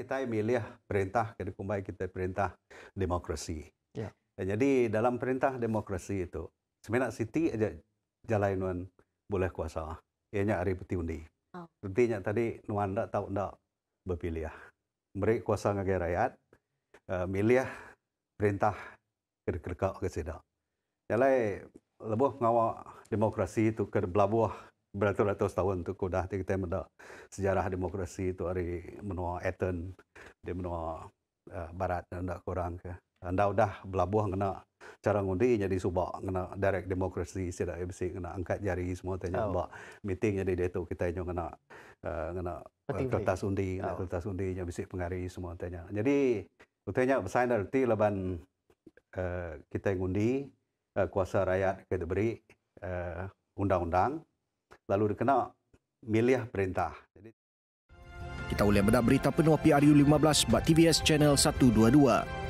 kita memilih perintah jadi kembali kita perintah demokrasi. Yeah. Ya. Jadi dalam perintah demokrasi itu semena siti aja jalan nuan boleh kuasa. Ianya hari peti undi. Oh. tadi nuan tak tahu tak berpilih. Beri kuasa kepada rakyat uh, perintah kira kira kau kesedak. lebih ngawak demokrasi itu ke belabuh beratus-ratus tahun tu kudah tiga kita dah sejarah demokrasi tu hari menua Aten di menua uh, barat dan tak kurang ke anda udah belabuh kena cara ngundi jadi subak kena direct demokrasi sida ABC kena angkat jari semua tanya oh. meeting jadi dia tu kita nyo kena uh, kena eh, kertas undi oh. kertas undi nya bisik pengari semua tanya jadi utanya besar dari ti leban uh, kita ngundi uh, kuasa rakyat kita beri uh, undang-undang lalu kena milih perintah. kita boleh berita penuh PRU 15 buat TVS Channel 122.